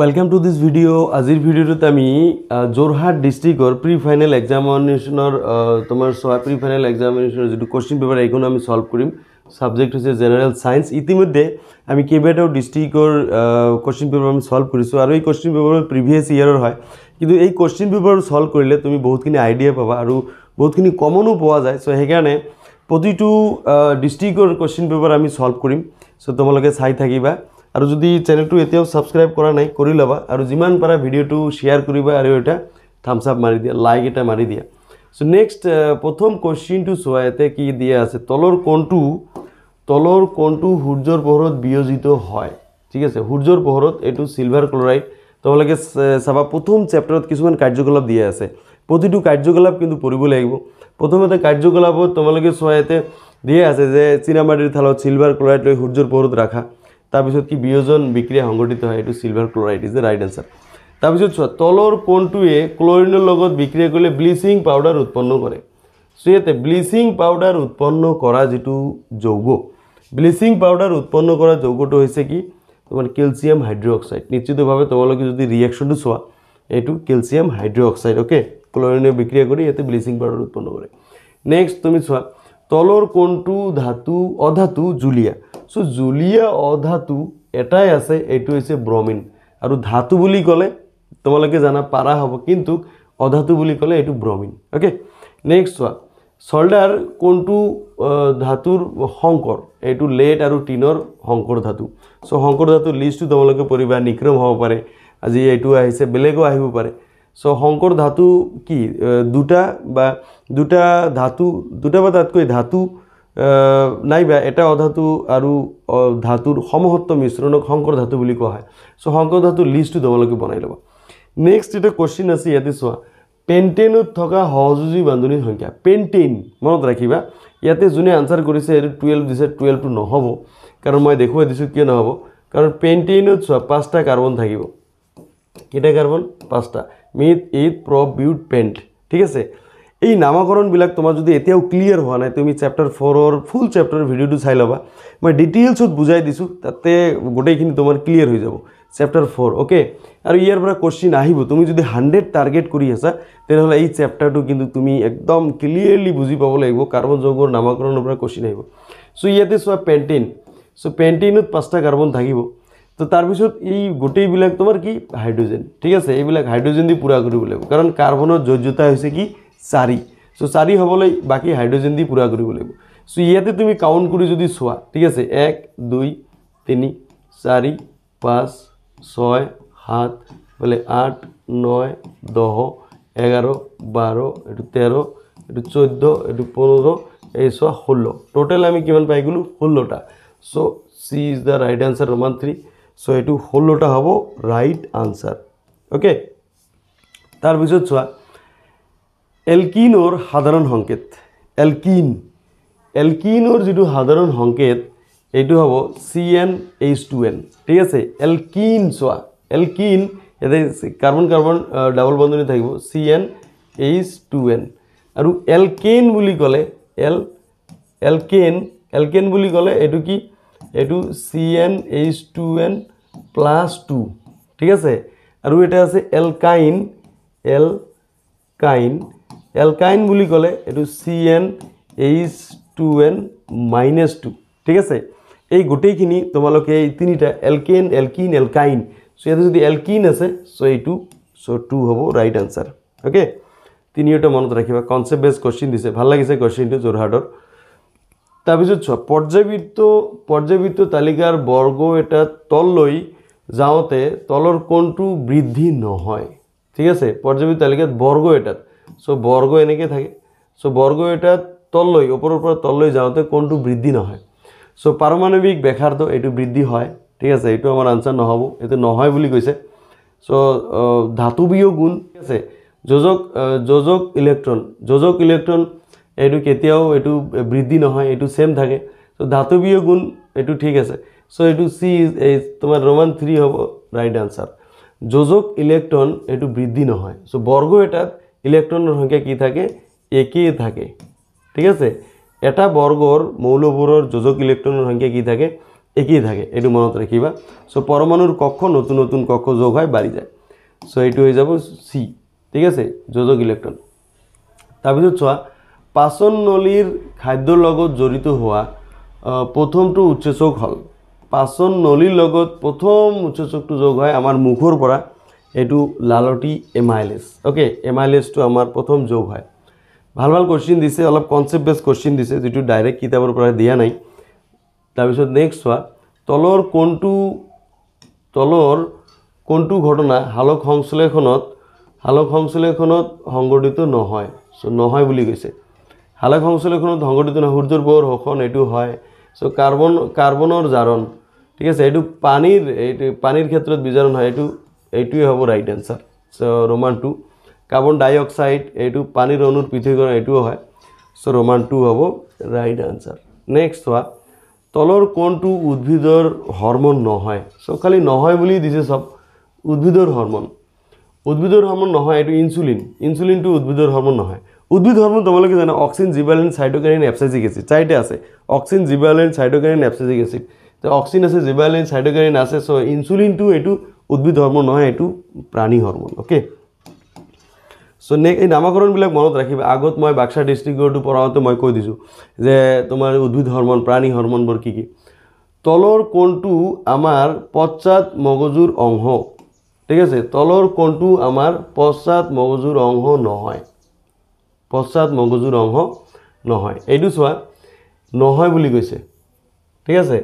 welcome to this video' আজিৰ ভিডিঅ'টোত আমি যোৰহাট ডিষ্ট্ৰিক্টৰ প্ৰি ফাইনেল এক্সামিনেশ্যনৰ তোমাৰ চোৱা প্ৰি ফাইনেল এক্সামিনেশ্যনৰ যিটো কুৱেশ্যন পেপাৰ এইখনো আমি চল্ভ কৰিম ছাবজেক্ট হৈছে জেনেৰেল ছায়েন্স ইতিমধ্যে আমি কেইবাটাও ডিষ্ট্ৰিক্টৰ কুৱেশ্যন পেপাৰ আমি চল্ভ কৰিছোঁ আৰু এই কুৱেশ্যন পেপাৰ প্ৰিভিয়াছ ইয়েৰৰ হয় কিন্তু এই কুৱেশ্যন পেপাৰ চল্ভ কৰিলে তুমি বহুতখিনি আইডিয়া পাবা আৰু বহুতখিনি কমনো পোৱা যায় চ' সেইকাৰণে প্ৰতিটো ডিষ্ট্ৰিক্টৰ কুৱেশ্যন পেপাৰ আমি চল্ভ কৰিম চ' তোমালোকে চাই থাকিবা আৰু যদি চেনেলটো এতিয়াও ছাবস্ক্ৰাইব কৰা নাই কৰি লবা আৰু যিমান পাৰা ভিডিঅটো শ্বেয়াৰ কৰিবা আৰু এটা থামছ আপ মাৰি দিয়া লাইক এটা মাৰি দিয়া চ' নেক্সট প্ৰথম কোৱেশ্চনটো চোৱা ইয়াতে কি দিয়া আছে তলৰ কোনটো তলৰ কোনটো সূৰ্যৰ পোহৰত বিয়োজিত হয় ঠিক আছে সূৰ্যৰ পোহৰত এইটো চিলভাৰ ক্লৰাইড তোমালোকে চাবা প্ৰথম চেপ্টাৰত কিছুমান কাৰ্যকলাপ দিয়া আছে প্ৰতিটো কাৰ্যকলাপ কিন্তু পঢ়িব লাগিব প্ৰথমতে কাৰ্যকলাপত তোমালোকে চোৱা ইয়াতে দিয়ে আছে যে চীনামাটিৰ থালত চিলভাৰ ক্লৰাইড লৈ সূৰ্যৰ পোহৰত ৰাখা তাৰপিছত কি বিয়োজন বিক্ৰিয়া সংঘটিত হয় এইটো silver chloride is the right answer তাৰপিছত চোৱা তলৰ কণটোৱে ক্লৰিনৰ লগত বিক্ৰিয়া কৰিলে ব্লিচিং পাউডাৰ উৎপন্ন কৰে চ' ইয়াতে ব্লিচিং পাউডাৰ উৎপন্ন কৰা যিটো যৌগ ব্লিচিং পাউডাৰ উৎপন্ন কৰা যৌগটো হৈছে কি তোমাৰ কেলছিয়াম অক্সাইড নিশ্চিতভাৱে তোমালোকে যদি ৰিয়েকশ্যনটো চোৱা এইটো কেলছিয়াম অক্সাইড অ'কে ক্লৰিনে বিক্ৰিয়া কৰি ইয়াতে ব্লিচিং পাউডাৰ উৎপন্ন কৰে নেক্সট তুমি চোৱা তলৰ কণটো ধাতু অধাতু জুলীয়া চ' জুলীয়া অধাতু এটাই আছে এইটো হৈছে ব্ৰমিন আৰু ধাতু বুলি ক'লে তোমালোকে জানা পাৰা হ'ব কিন্তু অধাতু বুলি ক'লে এইটো ব্ৰমিন অ'কে নেক্সট চোৱা চল্ডাৰ কোনটো ধাতুৰ শংকৰ এইটো লেট আৰু টিনৰ শংকৰ ধাতু চ' শংকৰ ধাতুৰ লিষ্টটো তোমালোকে পঢ়িবা নিক্ৰম হ'ব পাৰে আজি এইটো আহিছে বেলেগো আহিব পাৰে চ' শংকৰ ধাতু কি দুটা বা দুটা ধাতু দুটা বা তাতকৈ ধাতু নাইবা এটা অধাতু আৰু ধাতুৰ সমহত্ব মিশ্ৰণক শংকৰ ধাতু বুলি কোৱা হয় চ' শংকৰ ধাতু লিষ্টটো তোমালোকে বনাই ল'বা নেক্সট এটা কুৱেশ্যন আছে ইয়াতে চোৱা পেণ্টেইনত থকা সহযোগী বান্ধনীৰ সংখ্যা পেণ্টেইন মনত ৰাখিবা ইয়াতে যোনে আনচাৰ কৰিছে এইটো টুৱেল্ভ দিছে টুৱেল্ভটো নহ'ব কাৰণ মই দেখুৱাই দিছোঁ কিয় নহ'ব কাৰণ পেণ্টেইনত চোৱা পাঁচটা কাৰ্বন থাকিব কেইটা কাৰ্বন পাঁচটা meth eth prop but pent ঠিক আছে এই নামাকৰণবিলাক তোমাৰ যদি এতিয়াও ক্লিয়াৰ হোৱা নাই তুমি চেপ্টাৰ ফ'ৰৰ ফুল চেপ্টাৰৰ ভিডিঅ'টো চাই ল'বা মই ডিটেইলছত বুজাই দিছোঁ তাতে গোটেইখিনি তোমাৰ ক্লিয়াৰ হৈ যাব চেপ্টাৰ ফ'ৰ অ'কে আৰু ইয়াৰ পৰা কুৱেশ্যন আহিব তুমি যদি হাণ্ড্ৰেড টাৰ্গেট কৰি আছা তেনেহ'লে এই চেপ্টাৰটো কিন্তু তুমি একদম ক্লিয়াৰলি বুজি পাব লাগিব কাৰ্বন যৌগৰ নামাকৰণৰ পৰা কুৱেশ্যন আহিব চ' ইয়াতে চোৱা পেণ্টিন চ' পেণ্টিনত পাঁচটা কাৰ্বন থাকিব তো তাৰপিছত এই গোটেইবিলাক তোমাৰ কি হাইড্ৰ'জেন ঠিক আছে এইবিলাক হাইড্ৰ'জেন দি পূৰা কৰিব লাগিব কাৰণ কাৰ্বনৰ যোজ্যতা হৈছে কি চাৰি চ' চাৰি হ'বলৈ বাকী হাইড্ৰজেন দি পূৰা কৰিব লাগিব চ' ইয়াতে তুমি কাউণ্ট কৰি যদি চোৱা ঠিক আছে এক দুই তিনি চাৰি পাঁচ ছয় সাত বোলে আঠ নয় দহ এঘাৰ বাৰ এইটো তেৰ এইটো চৈধ্য এইটো পোন্ধৰ এই চোৱা ষোল্ল টোটেল আমি কিমান পাই গ'লোঁ ষোল্লটা so' C is the right answer roman three so' এইটো ষোল্লটা হ'ব ৰাইট আনসার অ'কে তাৰপিছত চোৱা এলকিনৰ সাধাৰণ সংকেত এলকিন এলকিনৰ যিটো সাধাৰণ সংকেত এইটো হ'ব C N H two N ঠিক আছে এলকিন চোৱা এলকিন এতে কাৰ্বন কাৰ্বন ডাবল বন্ধনী থাকিব C N H two N আৰু এলকেইন বুলি ক'লে এল এলকেইন এলকেইন বুলি ক'লে এইটো কি এইটো C N H two N plus two ঠিক আছে আৰু এটা আছে এলকাইন এলকাইন এলকাইন বুলি ক'লে এইটো C N H two N minus two ঠিক আছে এই গোটেইখিনি তোমালোকে এই তিনিটা এলকেন এলকিন এলকাইন চ' ইয়াতে যদি এলকিন আছে চ' এইটো চ' টু হ'ব ৰাইট আনচাৰ অ'কে তিনিওটা মনত ৰাখিবা কনচেপ্ট বেছ কুৱেশ্যন দিছে ভাল লাগিছে কুৱেশ্যনটো যোৰহাটৰ তাৰপিছত চোৱা পৰ্যায়বৃত্ত পৰ্যায়বৃত্ত তালিকাৰ বৰ্গ এটা তল লৈ যাওঁতে তলৰ কোণটো বৃদ্ধি নহয় ঠিক আছে পৰ্যায়বৃত্ত তালিকাত বৰ্গ এটাত চ' বৰ্গ এনেকৈ থাকে চ' বৰ্গ এটা তললৈ ওপৰৰ পৰ তললৈ যাওঁতে কোনটো বৃদ্ধি নহয় চ' পাৰমাণৱিক পাৰমাণবিক ব্যাখ্যাৰ্থ এটু বৃদ্ধি হয় ঠিক আছে এইটো আমাৰ আনচাৰ নহব এইটো নহয় বুলি কৈছে চ' ধাতুবীয় গুণ ঠিক আছে যোজক যোজক ইলেক্ট্ৰন যোজক ইলেক্ট্ৰন এইটো কেতিয়াও এইটো বৃদ্ধি নহয় এইটো সেম থাকে চ' ধাতুবীয় গুণ এইটো ঠিক আছে চ' এইটো চি ইজ এই তোমাৰ ৰোমান থ্ৰী হব ৰাইট আনচাৰ যোজক ইলেক্ট্ৰন এইটো বৃদ্ধি নহয় চ' বৰ্গ এটাত ইলেকট্রনের সংখ্যা কি থাকে একই থাকে ঠিক আছে এটা বর্গর মৌলবোরর যোজক ইলেকট্রনের সংখ্যা কি থাকে একই থাকে এটু মনত রাখবা সো পরমাণুর কক্ষ নতুন নতুন কক্ষ যোগ হয় বাড়ি যায় সো এই হয়ে যাব সি ঠিক আছে যোজক ইলেকট্রন তারপর চা পাচন নলীর খাদ্যর লগত জড়িত হওয়া প্রথমটো উচ্চেচক হল পাচন নলীর লগত প্রথম উচ্চেচকটা যোগ হয় আমার মুখরপরা এইটো লালটি এমাইলেজ অ'কে এমাইলেজটো আমাৰ প্ৰথম যোগ হয় ভাল ভাল কুৱেশ্যন দিছে অলপ কনচেপ্ট বেছ কুৱেশ্যন দিছে যিটো ডাইৰেক্ট কিতাপৰ পৰা দিয়া নাই তাৰপিছত নেক্সট চোৱা তলৰ কোনটো তলৰ কোনটো ঘটনা হালক সংশ্লেষণত হালক সংশ্লেষণত সংঘটিত নহয় চ' নহয় বুলি কৈছে হালক সংশ্লেষণত সংঘটিত নহয় সূৰ্যৰ বৰ শোষণ এইটো হয় চ' কাৰ্বন কাৰ্বনৰ জাৰণ ঠিক আছে এইটো পানীৰ এইটো পানীৰ ক্ষেত্ৰত বিজাৰণ হয় এইটো এইটোৱে হ'ব right answer so' roman two carbon dioxide এইটো পানীৰ অনুৰ পৃথিৱীকৰণ এইটোও হয় চ' ৰোমান টু হ'ব ৰাইট এনচাৰ নেক্সট হোৱা তলৰ কোনটো উদ্ভিদৰ হৰমন নহয় চ' খালী নহয় বুলি দিছে চব উদ্ভিদৰ হৰমন উদ্ভিদৰ হৰ্মন নহয় এইটো ইনচুলিন ইনচুলিনটো উদ্ভিদৰ হৰ্মন নহয় উদ্ভিদ হৰ্মন তোমালোকে জানা oxygen gibberellin cytokinin abscisic acid চাৰিটা আছে oxygen gibberellin cytokinin abscisic acid তো অক্সিজেন আছে জিবালিন চাইটকেনিন আছে চ' ইনচুলিনটো এইটো উদ্ভিদ হৰ্মন নহয় এইটো প্ৰাণী হৰ্মন অ'কে চ' নেক্স এই নামাকৰণবিলাক মনত ৰাখিবা আগত মই বাক্সা ডিষ্ট্ৰিক্টতো পঢ়াওঁতে মই কৈ দিছোঁ যে তোমাৰ উদ্ভিদ হৰ্মন প্ৰাণী হৰ্মনবোৰ কি কি তলৰ কোণটো আমাৰ পশ্চাত মগজুৰ অংশ ঠিক আছে তলৰ কোণটো আমাৰ পশ্চাত মগজুৰ অংশ নহয় পশ্চাত মগজুৰ অংশ নহয় এইটো চোৱা নহয় বুলি কৈছে ঠিক আছে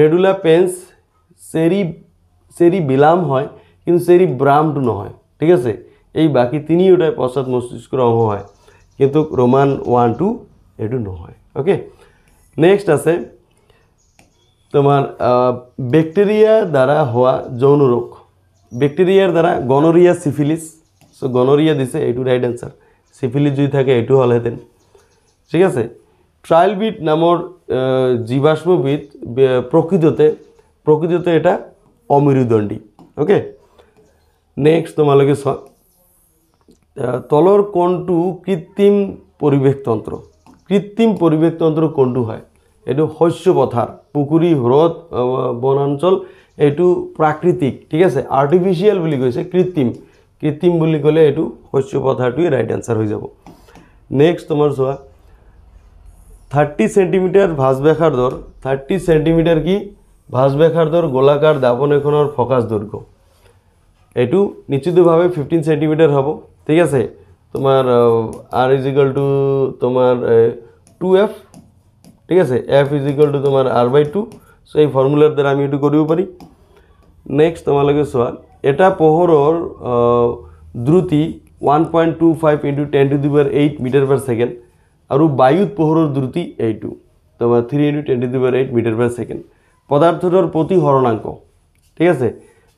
মেডুলা পেঞ্চ চেৰি সেরি বিলাম হয় কিন্তু সেরি ব্রামটু নহয় ঠিক আছে এই বাকি তিনিওটাই পশ্চাৎ মস্তিষ্কর অঙ্গ হয় কিন্তু রোমান ওয়ান টু এটু নহয় ওকে নেক্সট আছে তোমার ব্যাকটেরিয়া দ্বারা হওয়া যৌন রোগ ব্যাকটেরিয়ার দ্বারা গনোরিয়া সিফিলিস সো গনোরিয়া দিছে এইটু রাইট অ্যান্সার সিফিলিস যদি থাকে এইটু হল ঠিক আছে ট্রায়ালবিট নামৰ জীবাশ্মবিদ প্ৰকৃততে প্ৰকৃততে এটা অমেৰুদণ্ডী ওকে নেক্সট তোমালোকে তলৰ কোনটো কৃত্ৰিম পৰিৱেশতন্ত্ৰ কৃত্ৰিম পৰিৱেশতন্ত্ৰ কোনটো হয় এইটো শস্য পথাৰ পুখুৰী হ্ৰদ বনাঞ্চল এইটো প্ৰাকৃতিক ঠিক আছে আৰ্টিফিচিয়েল বুলি কৈছে কৃত্ৰিম কৃত্ৰিম বুলি ক'লে এইটো শস্য পথাৰটোৱে ৰাইট এনচাৰ হৈ যাব নেক্সট তোমাৰ চোৱা থাৰ্টি চেণ্টিমিটাৰ ভাজবেখাৰ দৰ থাৰ্টি চেণ্টিমিটাৰ কি ভাসবেখার দৌড় গোলাকার দাপন এখনোর ফোকাস দৈর্ঘ্য এটু নিশ্চিতভাৱে ফিফটিন চেণ্টিমিটাৰ হ'ব ঠিক আছে তোমাৰ আৰ ইজিক্যাল টু তোমাৰ টু এফ ঠিক আছে এফ ইজিক্যাল টু তোমাৰ আৰ বাই টু চ' এই ফৰ্মুলাৰ দ্বাৰা আমি এইটো কৰিব পারি নেক্সট তোমালোকে চোৱা এটা পোহৰৰ দ্ৰুতি one point two five into ten to the power eight metre per second আৰু বায়ুত পোহৰৰ দ্ৰুতি এইটো তোমাৰ three into ten to the power eight metre per second পদাৰ্থটোৰ প্ৰতি হৰণাংক ঠিক আছে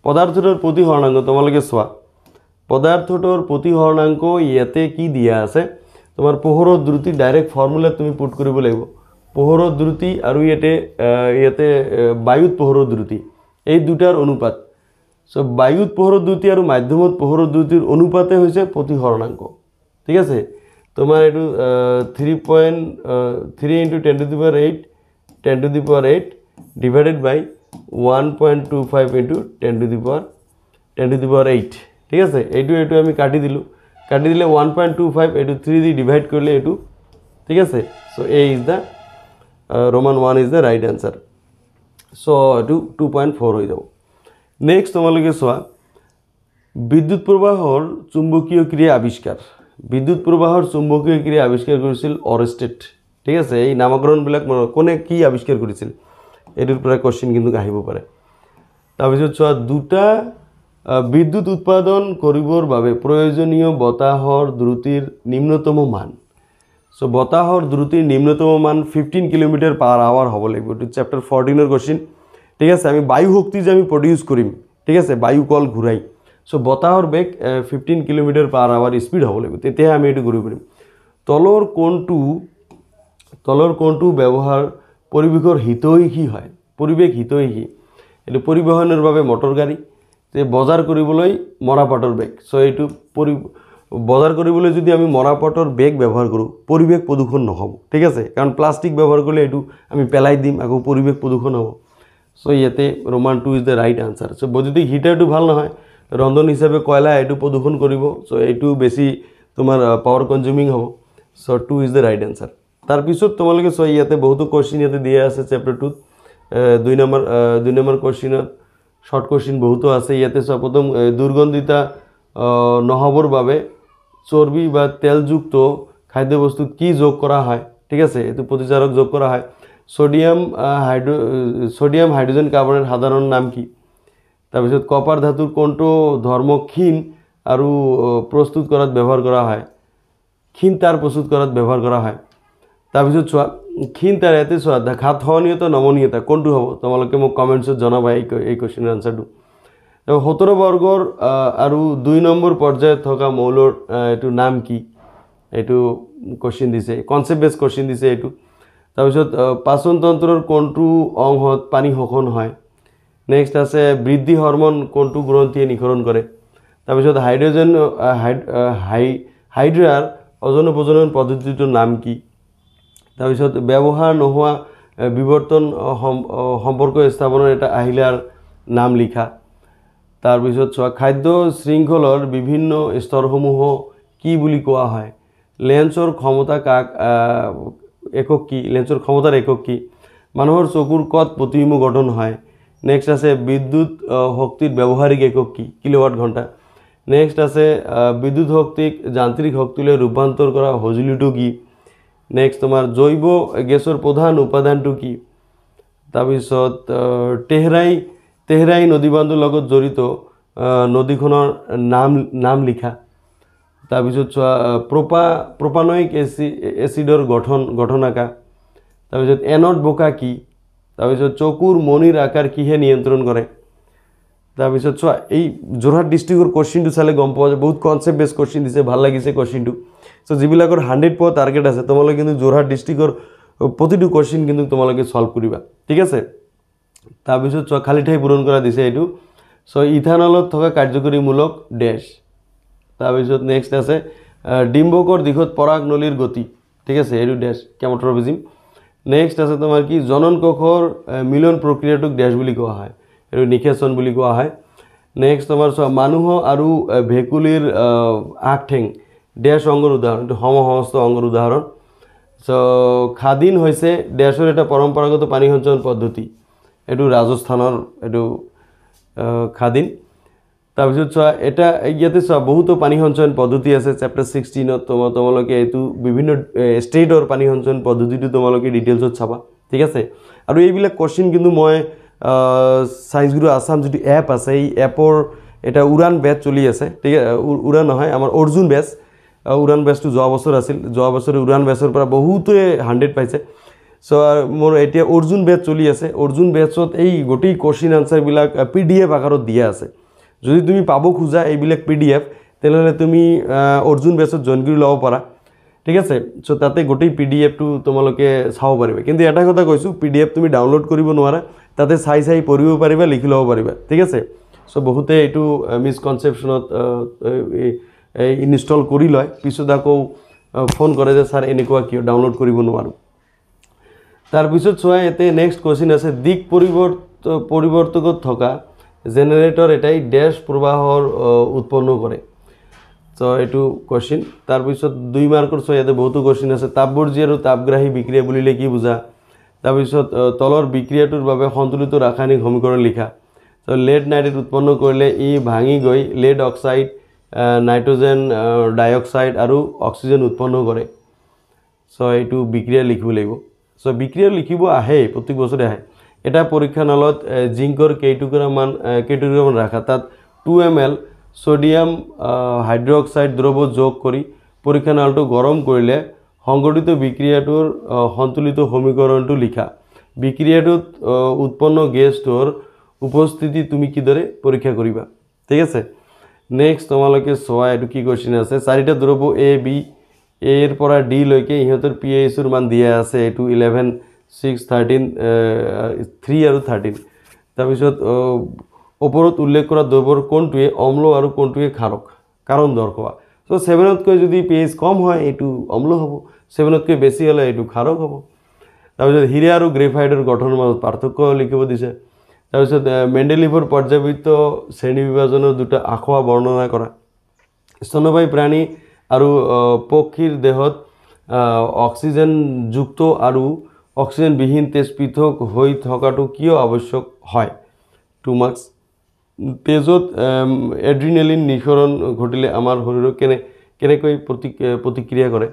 পদাৰ্থটোৰ প্ৰতি হৰণাংক তোমালোকে চোৱা পদাৰ্থটোৰ প্ৰতি হৰণাংক ইয়াতে কি দিয়া আছে তোমাৰ পোহৰৰ দ্ৰুতি ডাইৰেক্ট ফৰ্মুলাত তুমি পুট কৰিব লাগিব পোহৰৰ দ্ৰুতি আৰু ইয়াতে ইয়াতে বায়ুত পোহৰৰ দ্ৰুতি এই দুটাৰ অনুপাত চ' বায়ুত পোহৰৰ দ্ৰুতি আৰু মাধ্যমত পোহৰৰ দ্ৰুতিৰ অনুপাতে হৈছে প্ৰতি হৰণাংক ঠিক আছে তোমাৰ এইটো three point three into ten to the power eight ten to the power eight divided by one point two five into ten to the power ten to the power eight ঠিক আছে এইটো এইটো আমি কাটি দিলোঁ কাটি দিলে ওৱান পইণ্ট টু ফাইভ এইটো থ্ৰী দি ডিভাইড কৰিলে এইটো ঠিক আছে so' A is the roman one is the right answer so' এইটো টু পইণ্ট ফ'ৰ হৈ যাব নেক্সট তোমালোকে চোৱা বিদ্যুৎ প্ৰবাহৰ চুম্বকীয় ক্ৰিয়া আৱিষ্কাৰ বিদ্যুৎ প্ৰবাহৰ চুম্বকীয় ক্ৰিয়া আৱিষ্কাৰ কৰিছিল অৰেষ্টেড ঠিক আছে এই নামাকৰণবিলাক মানে কোনে কি আৱিষ্কাৰ কৰিছিল এইটোৰ পৰা কুৱেশ্যন কিন্তু আহিব পাৰে তাৰপিছত চোৱা দুটা বিদ্যুৎ উৎপাদন কৰিবৰ বাবে প্ৰয়োজনীয় বতাহৰ দ্ৰুতিৰ নিম্নতম মান চ' বতাহৰ দ্ৰুতিৰ নিম্নতম মান ফিফটিন কিলোমিটাৰ পাৰ আৱাৰ হ'ব লাগিব এইটো চেপ্টাৰ ফৰ্টিনৰ কুৱেশ্যন ঠিক আছে আমি বায়ু শক্তি যে আমি প্ৰডিউচ কৰিম ঠিক আছে বায়ু কল ঘূৰাই চ' বতাহৰ বেগ fifteen kilometre per hour speed হ'ব লাগিব তেতিয়াহে আমি এইটো ঘূৰি পাৰিম তলৰ কোণটো তলৰ কোণটো ব্যৱহাৰ পৰিৱেশৰ হিতৈষী হয় পৰিৱেশ হিতৈষী এইটো পৰিবহণৰ বাবে মটৰ গাড়ী যে বজাৰ কৰিবলৈ মৰাপাটৰ বেগ চ' এইটো পৰি বজাৰ কৰিবলৈ যদি আমি মৰাপাটৰ বেগ ব্যৱহাৰ কৰোঁ পৰিৱেশ প্ৰদূষণ নহ'ব ঠিক আছে কাৰণ প্লাষ্টিক ব্যৱহাৰ কৰিলে এইটো আমি পেলাই দিম আকৌ পৰিৱেশ প্ৰদূষণ হ'ব চ' ইয়াতে roman two is the right answer so' যদি হিটাৰটো ভাল নহয় ৰন্ধন হিচাপে কয়লা এইটো প্ৰদূষণ কৰিব চ' এইটো বেছি তোমাৰ পাৱাৰ কনজিউমিং হ'ব so' two is the right answer তাৰপিছত তোমালোকে চোৱা ইয়াতে বহুতো কুৱেশ্যন ইয়াতে দিয়া আছে চেপ্টাৰ টুত দুই নম্বৰ দুই নম্বৰ কুৱেশ্যনত শ্বৰ্ট কুৱেশ্যন বহুতো আছে ইয়াতে চোৱা প্ৰথম দুৰ্গন্ধিতা নহ'বৰ বাবে চৰ্বি বা তেলযুক্ত খাদ্যবস্তুত কি যোগ কৰা হয় ঠিক আছে এইটো প্ৰতিচাৰক যোগ কৰা হয় sodium hydro sodium hydrogen carbonate সাধাৰণ নাম কি তাৰপিছত কপাৰ ধাতুৰ কোনটো ধৰ্ম ক্ষীণ আৰু প্ৰস্তুত কৰাত ব্যৱহাৰ কৰা হয় ক্ষীণ তাৰ প্ৰস্তুত কৰাত ব্যৱহাৰ কৰা হয় তাৰপিছত চোৱা ক্ষীণতাৰে ইয়াতে চোৱা দেখা থনীয়তা নমনীয়তা কোনটো হ'ব তোমালোকে মোক কমেণ্টছত জনাবা এই এই কুৱেশ্যনৰ আনচাৰটো সোতৰ বৰ্গৰ আৰু দুই নম্বৰ পৰ্যায়ত থকা মৌলৰ এইটো নাম কি এইটো কুৱেশ্যন দিছে কনচেপ্ট বেছ কুৱেশ্যন দিছে এইটো তাৰপিছত পাচনতন্ত্ৰৰ কোনটো অংশত পানী শোষণ হয় নেক্সট আছে বৃদ্ধি হৰ্মন কোনটো গ্ৰন্থিয়ে নিখৰণ কৰে তাৰপিছত হাইড্ৰজেন হাই হাইড্ৰাৰ অজন উপজনন পদ্ধতিটোৰ নাম কি তাৰপিছত ব্যৱহাৰ নোহোৱা বিৱৰ্তন সম্পৰ্ক স্থাপনৰ এটা আহিলাৰ নাম লিখা তাৰপিছত চোৱা খাদ্য শৃংখলৰ বিভিন্ন স্তৰসমূহ কি বুলি কোৱা হয় লেন্সৰ ক্ষমতা কাক একক কি লেন্সৰ ক্ষমতাৰ একক কি মানুহৰ চকুৰ কত প্ৰতিবিম্ব গঠন হয় নেক্সট আছে বিদ্যুৎ শক্তিৰ ব্যৱহাৰিক একক কি কিলোৱাট ঘণ্টা নেক্সট আছে বিদ্যুৎ শক্তিক যান্ত্ৰিক শক্তিলৈ ৰূপান্তৰ কৰা সঁজুলিটো কি নেক্সট তোমাৰ জৈৱ গেছৰ প্ৰধান উপাদানটো কি তাৰপিছত টেহৰাই টেহৰাই নদী বান্ধৰ লগত জড়িত নদীখনৰ নাম নাম লিখা তাৰপিছত চোৱা প্ৰপা প্ৰপানয়িক এচি এচিডৰ গঠন গঠন আঁকা তাৰপিছত এনট বোকা কি তাৰপিছত চকুৰ মণিৰ আকাৰ কিহে নিয়ন্ত্ৰণ কৰে তাৰপিছত চোৱা এই যোৰহাট ডিষ্ট্ৰিক্টৰ কুৱেশ্যনটো চালে গম পোৱা যায় বহুত কনচেপ্ট বেছ কুৱেশ্যন দিছে ভাল লাগিছে কুৱেশ্যনটো চ' যিবিলাকৰ হাণ্ড্ৰেড পোৱা টাৰ্গেট আছে তোমালোকে কিন্তু যোৰহাট ডিষ্ট্ৰিক্টৰ প্ৰতিটো কুৱেশ্যন কিন্তু তোমালোকে ছল্ভ কৰিবা ঠিক আছে তাৰপিছত চোৱা খালী ঠাই পূৰণ কৰা দিছে এইটো চ' ইথানলত থকা কাৰ্যকৰীমূলক ডেছ তাৰপিছত নেক্সট আছে ডিম্বকৰ দিশত পৰাগ নলীৰ গতি ঠিক আছে এইটো ডেছ কেমটৰ বুজিম নেক্সট আছে তোমাৰ কি জনন কোষৰ মিলন প্ৰক্ৰিয়াটোক ডেছ বুলি কোৱা হয় এইটো নিকেচন বুলি কোৱা হয় নেক্সট তোমাৰ চোৱা মানুহ আৰু ভেকুলীৰ আগ ঠেং ডেৰশ অংগৰ উদাহৰণ এইটো সমসমস্ত অংগৰ উদাহৰণ চ' খাদিন হৈছে ডেৰশৰ এটা পৰম্পৰাগত পানী সঞ্চয়ন পদ্ধতি এইটো ৰাজস্থানৰ এইটো খাদিন তাৰপিছত চোৱা এটা ইয়াতে চোৱা বহুতো পানী সঞ্চয়ন পদ্ধতি আছে চেপ্টাৰ ছিক্সটিনত তোম তোমালোকে এইটো বিভিন্ন ষ্টেটৰ পানী সঞ্চয়ন পদ্ধতিটো তোমালোকে ডিটেইলছত চাবা ঠিক আছে আৰু এইবিলাক কুৱেশ্যন কিন্তু মই চাইন্স গুৰু আছাম যিটো এপ আছে এই এপৰ এটা উড়ান বেট চলি আছে ঠিক আছে উড়ান নহয় আমাৰ অৰ্জুন বেট উড়ান বেচটো যোৱা বছৰ আছিল যোৱা বছৰ উড়ান বেচৰ পৰা বহুতে হাণ্ড্ৰেড পাইছে চ' মোৰ এতিয়া অৰ্জুন বেচ চলি আছে অৰ্জুন বেচত এই গোটেই কুৱেশ্যন আনচাৰবিলাক পি ডি এফ আকাৰত দিয়া আছে যদি তুমি পাব খোজা এইবিলাক পি ডি এফ তেনেহ'লে তুমি অৰ্জুন বেচত জইন কৰি ল'ব পাৰা ঠিক আছে চ' তাতে গোটেই পি ডি এফটো তোমালোকে চাব পাৰিবা কিন্তু এটা কথা কৈছোঁ পি ডি এফ তুমি ডাউনলোড কৰিব নোৱাৰা তাতে চাই চাই পঢ়িব পাৰিবা লিখি ল'ব পাৰিবা ঠিক আছে চ' বহুতে এইটো মিছকনচেপশ্যনত ইনষ্টল কৰি লয় পিছত আকৌ ফোন কৰে যে ছাৰ এনেকুৱা কিয় ডাউনলোড কৰিব নোৱাৰোঁ তাৰপিছত চোৱা ইয়াতে নেক্সট কুৱেশ্যন আছে দিক পৰিৱৰ্ত পৰিৱৰ্তকত থকা জেনেৰেটৰ এটাই ডেছ প্ৰবাহৰ উৎপন্ন কৰে চ' এইটো কুৱেশ্যন তাৰপিছত দুই মাৰ্কৰ চোৱা ইয়াতে বহুতো কুৱেশ্যন আছে তাপবৰ্জী আৰু তাপগ্ৰাহী বিক্ৰিয়া বুলিলে কি বুজা তাৰপিছত তলৰ বিক্ৰিয়াটোৰ বাবে সন্তুলিত ৰাসায়নিক সমীকৰণ লিখা তো লেড নাইট্ৰেট উৎপন্ন কৰিলে ই ভাঙি গৈ লেড অক্সাইড নাইট্ৰজেন ডাইঅক্সাইড আৰু অক্সিজেন উৎপন্ন কৰে চ' এইটো বিক্ৰিয়া লিখিব লাগিব চ' বিক্ৰিয়া লিখিব আহে প্ৰত্যেক বছৰে আহে এটা পৰীক্ষানালত জিংকৰ কেইটুকুৰামান কেইটুকুৰামান ৰাখা তাত two M L sodium hydroxide দ্ৰব্য যোগ কৰি পৰীক্ষানালটো গৰম কৰিলে সংগঠিত বিক্ৰিয়াটোৰ সন্তুলিত সমীকৰণটো লিখা বিক্ৰিয়াটোত উৎপন্ন গেছটোৰ উপস্থিতি তুমি কিদৰে পৰীক্ষা কৰিবা ঠিক আছে নেক্সট তোমালোকে চোৱা এইটো কি কুৱেশ্যন আছে চাৰিটা দ্ৰব্য এ বি এৰ পৰা ডিলৈকে ইহঁতৰ পি এইচৰ মান দিয়া আছে এইটো ইলেভেন ছিক্স থাৰ্টিন থ্ৰী আৰু থাৰ্টিন তাৰপিছত ওপৰত উল্লেখ কৰা দ্ৰব্যৰ কোনটোৱে অম্ল আৰু কোনটোৱে খাৰক কাৰণ দৰ্শোৱা চ' ছেভেনতকৈ যদি পি এইচ কম হয় এইটো অম্ল হ'ব ছেভেনতকৈ বেছি হ'লে এইটো খাৰক হ'ব তাৰপিছত হীৰে আৰু গ্ৰেফাইডৰ গঠনৰ মাজত পাৰ্থক্য লিখিব দিছে তাৰপিছত মেণ্ডেলিভৰ পৰ্যাপিত শ্ৰেণী বিভাজনৰ দুটা আখোৱা বৰ্ণনা কৰা স্তনবায়ী প্ৰাণী আৰু পক্ষীৰ দেহত অক্সিজেনযুক্ত আৰু অক্সিজেনবিহীন তেজ পৃথক হৈ থকাটো কিয় আৱশ্যক হয় টু মাক্স তেজত এড্ৰিনেলিন নিঃসৰণ ঘটিলে আমাৰ শৰীৰক কেনে কেনেকৈ প্ৰতি প্ৰতিক্ৰিয়া কৰে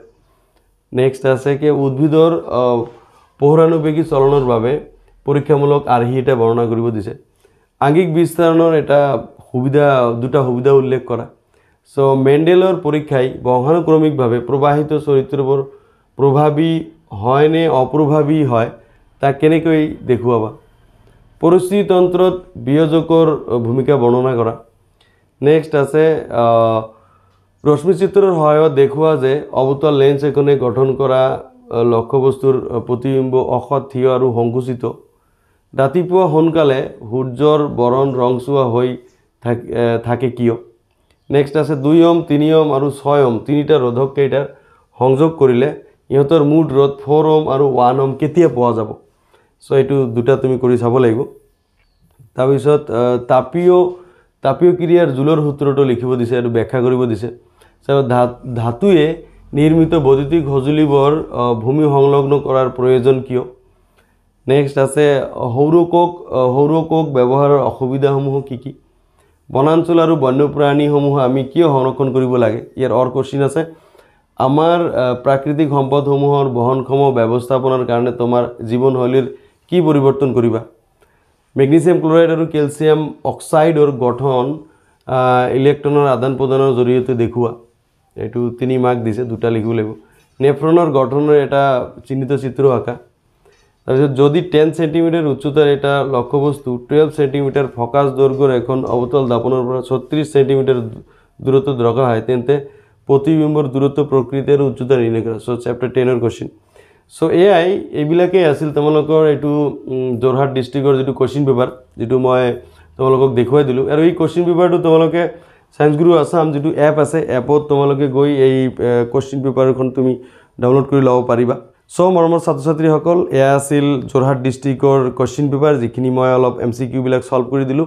নেক্সট আছে কি উদ্ভিদৰ পৌৰানুবেগী চলনৰ বাবে পরীক্ষামূলক আর্হি এটা বর্ণনা কৰিব দিছে আঙ্গিক বিস্তারণের এটা সুবিধা দুটা সুবিধা উল্লেখ কৰা সো মেন্ডেলর পরীক্ষায় বংশানুক্রমিকভাবে প্রবাহিত চরিত্রবোৰ প্রভাবী হয় নে অপ্রভাবী হয় তা কেনেকৈ দেখুৱাবা পৰিস্থিতিতন্ত্ৰত বিয়োজকৰ ভূমিকা বৰ্ণনা কৰা নেক্সট আছে ৰশ্মিচিত্ৰৰ সহায়ত দেখুওৱা যে অৱতল লেন্স এখনে গঠন কৰা লক্ষ্যবস্তুৰ প্ৰতিবিম্ব অসৎ থিয় আৰু সংকুচিত ৰাতিপুৱা সোনকালে সূৰ্যৰ বৰণ ৰংচোৱা হৈ থাকে কিয় নেক্সট আছে দুই অম তিনি অম আৰু ছয় অম তিনিটা ৰোধককেইটাৰ সংযোগ কৰিলে ইহঁতৰ মুঠ ৰোধ ফ'ৰ অম আৰু ওৱান অম কেতিয়া পোৱা যাব চ' এইটো দুটা তুমি কৰি চাব লাগিব তাৰপিছত তাপীয় তাপীয় ক্ৰিয়াৰ জোলৰ সূত্ৰটো লিখিব দিছে এইটো ব্যাখ্যা কৰিব দিছে ধা ধাতুৱে নিৰ্মিত বৈদ্যুতিক সঁজুলিবোৰ ভূমি সংলগ্ন কৰাৰ প্ৰয়োজন কিয় নেক্সট আছে সৌৰ সৌৰ সৌৰকোক ব্যৱহাৰৰ অসুবিধাসমূহ কি কি বনাঞ্চল আৰু বন্যপ্ৰাণীসমূহ আমি কিয় সংৰক্ষণ কৰিব লাগে ইয়াৰ অৰ কুৱেশ্যন আছে আমাৰ প্ৰাকৃতিক সম্পদসমূহৰ বহনক্ষম ব্যৱস্থাপনাৰ কাৰণে তোমাৰ জীৱনশৈলীৰ কি পৰিৱৰ্তন কৰিবা মেগনেছিয়াম ক্লৰাইড আৰু কেলছিয়াম অক্সাইডৰ গঠন ইলেক্ট্ৰনৰ আদান প্ৰদানৰ জৰিয়তে দেখুওৱা এইটো তিনি মাৰ্ক দিছে দুটা লিখিব লাগিব নেফ্ৰনৰ গঠনৰ এটা চিহ্নিত চিত্ৰ অঁকা যদি টেন সেন্টিমিটার উচ্চতার এটা লক্ষ্যবস্তু টুয়েলভ সেন্টিমিটার ফোকাস দৈর্ঘ্য এখন অবতল দাপনের উপর ছত্রিশ সেন্টিমিটার দূরত্ব দরকার হয় তেনতে প্রতিবিম্বর দূরত্ব প্রকৃতির উচ্চতা নির্ণয় কৰা চ' চেপ্টাৰ টেনৰ কুৱেশ্যন চ' এয়াই এইবিলাকেই আছিল তোমালোকৰ এইটো যোৰহাট ডিষ্ট্ৰিক্টৰ যিটো কুৱেশ্যন পেপাৰ যিটো মই তোমালোকক দেখুৱাই দিলোঁ আৰু এই কুৱেশ্যন পেপাৰটো তোমালোকে চায়েন্স গুৰু আছাম যিটো এপ আছে এপত তোমালোকে গৈ এই কুৱেশ্যন পেপাৰখন তুমি ডাউনলোড কৰি ল'ব পাৰিবা চ' মৰমৰ ছাত্ৰ ছাত্ৰীসকল এয়া আছিল যোৰহাট ডিষ্ট্ৰিক্টৰ কুৱেশ্যন পেপাৰ যিখিনি মই অলপ এম চি কিউবিলাক ছল্ভ কৰি দিলোঁ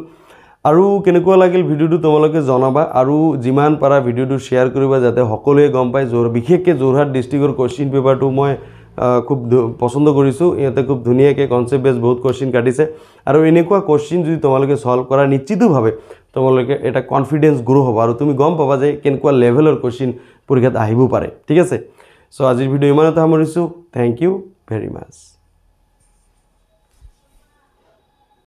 আৰু কেনেকুৱা লাগিল ভিডিঅ'টো তোমালোকে জনাবা আৰু যিমান পাৰা ভিডিঅ'টো শ্বেয়াৰ কৰিবা যাতে সকলোৱে গম পায় যোৰ বিশেষকৈ যোৰহাট ডিষ্ট্ৰিক্টৰ কুৱেশ্যন পেপাৰটো মই খুব পচন্দ কৰিছোঁ ইহঁতে খুব ধুনীয়াকৈ কনচেপ্ট বেছ বহুত কুৱেশ্যন কাটিছে আৰু এনেকুৱা কুৱেশ্যন যদি তোমালোকে ছল্ভ কৰা নিশ্চিতভাৱে তোমালোকে এটা কনফিডেঞ্চ গ্ৰ' হ'ব আৰু তুমি গম পাবা যে কেনেকুৱা লেভেলৰ কুৱেশ্যন পৰীক্ষাত আহিব পাৰে ঠিক আছে ಸೊ আজিৰ ভিডিঅ' ইমানতে সামৰিছোঁ থেংক ইউ ভেৰি মাছ